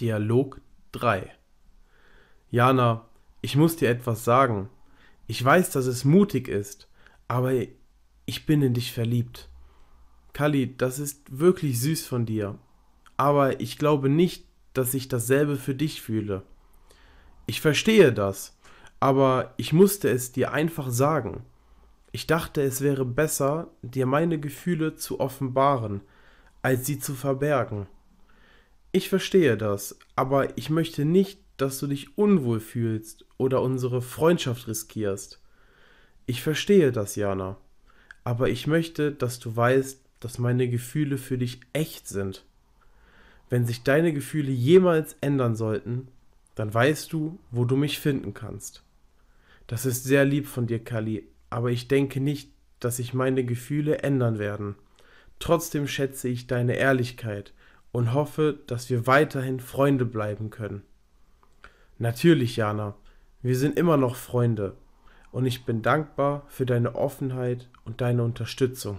Dialog 3 Jana, ich muss dir etwas sagen. Ich weiß, dass es mutig ist, aber ich bin in dich verliebt. Kali, das ist wirklich süß von dir, aber ich glaube nicht, dass ich dasselbe für dich fühle. Ich verstehe das, aber ich musste es dir einfach sagen. Ich dachte, es wäre besser, dir meine Gefühle zu offenbaren, als sie zu verbergen. Ich verstehe das, aber ich möchte nicht, dass du dich unwohl fühlst oder unsere Freundschaft riskierst. Ich verstehe das, Jana, aber ich möchte, dass du weißt, dass meine Gefühle für dich echt sind. Wenn sich deine Gefühle jemals ändern sollten, dann weißt du, wo du mich finden kannst. Das ist sehr lieb von dir, Kali, aber ich denke nicht, dass sich meine Gefühle ändern werden. Trotzdem schätze ich deine Ehrlichkeit und hoffe, dass wir weiterhin Freunde bleiben können. Natürlich, Jana, wir sind immer noch Freunde und ich bin dankbar für deine Offenheit und deine Unterstützung.